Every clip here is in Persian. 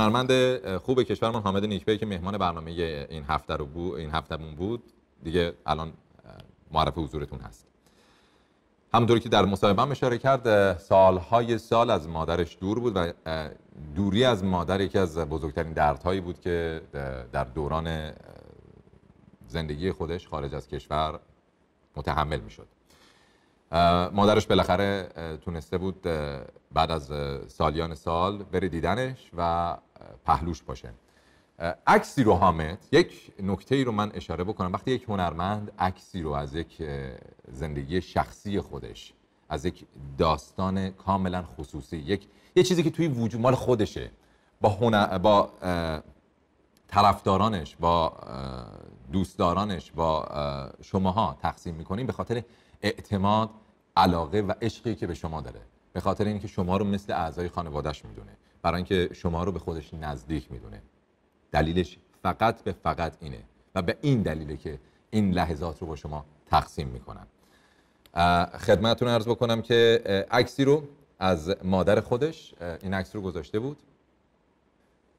هنرمند خوب کشورمان حامد نیکبی که مهمان برنامه این هفته رو بود این هفتمون بود دیگه الان معرف حضورتون هست همونطوری که در مصاحبه هم اشاره کرد سالهای سال از مادرش دور بود و دوری از مادر یکی از بزرگترین دردهایی بود که در دوران زندگی خودش خارج از کشور متحمل میشد مادرش بالاخره تونسته بود بعد از سالیان سال بره دیدنش و پهلوش باشه عکسی رو حامد یک نکته ای رو من اشاره بکنم وقتی یک هنرمند عکسی رو از یک زندگی شخصی خودش از یک داستان کاملا خصوصی یک یه چیزی که توی وجود مال خودشه با هنر... با طرفدارانش با دوستدارانش با شماها تقسیم میکنیم به خاطر اعتماد علاقه و عشقی که به شما داره به خاطر اینکه شما رو مثل اعضای خانوادهش میدونه برای اینکه شما رو به خودش نزدیک میدونه دلیلش فقط به فقط اینه و به این دلیله که این لحظات رو با شما تقسیم میکنن خدمتتون عرض بکنم که عکسی رو از مادر خودش این عکس رو گذاشته بود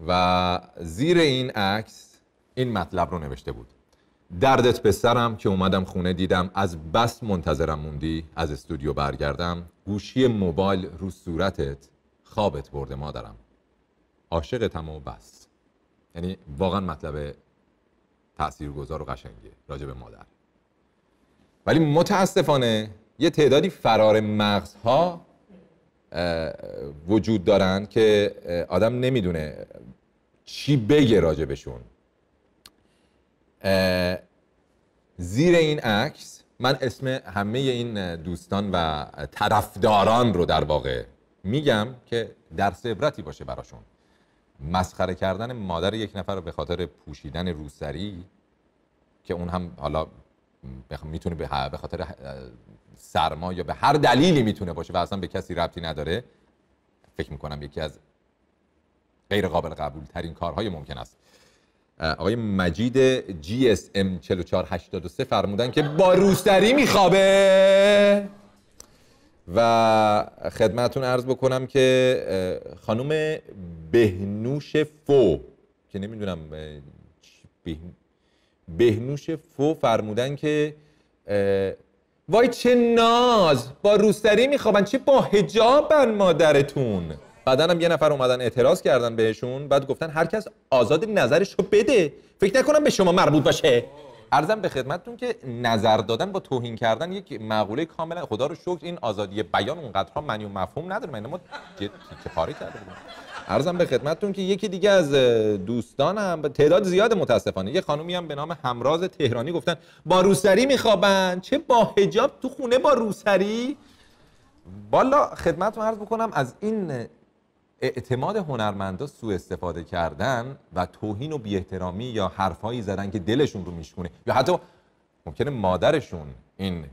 و زیر این عکس این مطلب رو نوشته بود دردت به سرم که اومدم خونه دیدم از بس منتظرم موندی از استودیو برگردم گوشی موبایل رو صورتت خوابت برده مادرم عاشقتم و بس یعنی واقعا مطلب تاثیرگذار و قشنگیه راجع مادر ولی متاسفانه یه تعدادی فرار مغزها وجود دارن که آدم نمیدونه چی بگه راجبشون زیر این عکس من اسم همه این دوستان و طرفداران رو در واقع میگم که درس عبرتی باشه براشون مسخره کردن مادر یک نفر رو به خاطر پوشیدن روسری که اون هم حالا میتونه به خاطر سرما یا به هر دلیلی میتونه باشه و اصلا به کسی ربطی نداره فکر میکنم یکی از غیر قابل قبول ترین کارهای ممکن است آقای مجید جی اس ام 4483 فرمودن که با روسری میخوابه و خدمتون عرض بکنم که خانم بهنوش فو که نمیدونم بهنوش فو فرمودن که وای چه ناز با روسری میخوابن چه با هجابن مادرتون بعدا هم یه نفر اومدن اعتراض کردن بهشون بعد گفتن هر کس آزاد نظرش رو بده فکر نکنم به شما مربوط باشه ارزم به خدمتتون که نظر دادن با توهین کردن یک مقوله کاملا خدا رو شکر این آزادی بیان اونقدرها معنی و مفهوم نداره من ما خاری کرده بودم ارزم به خدمتتون که یکی دیگه از دوستانم تعداد زیاد متاسفانه یه خانومی هم به نام همراز تهرانی گفتن با روسری میخوابن چه با حجاب تو خونه با روسری بالا خدمت رو عرض بکنم از این اعتماد هنرمندا سوء استفاده کردن و توهین و احترامی یا حرفایی زدن که دلشون رو میشکونه یا حتی ممکنه مادرشون این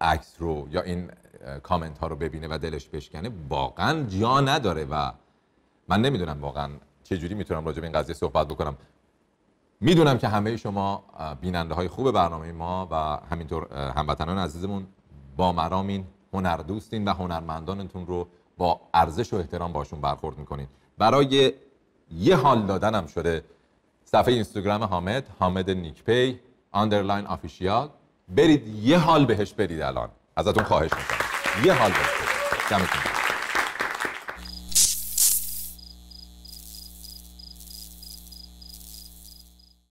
عکس رو یا این کامنت ها رو ببینه و دلش بشکنه واقعا جا نداره و من نمیدونم واقعا جوری میتونم راجع به این قضیه صحبت بکنم میدونم که همه شما بیننده های خوب برنامه ما و همینطور هموطنان عزیزمون با مرامین دوستین و هنرمندانتون رو با ارزش و احترام باشون برخورد میکنین برای یه حال دادن هم شده صفحه اینستاگرام حامد حامد نیکپی اندرلاین آفیشیال برید یه حال بهش برید الان ازتون خواهش میکنم یه حال بهش برید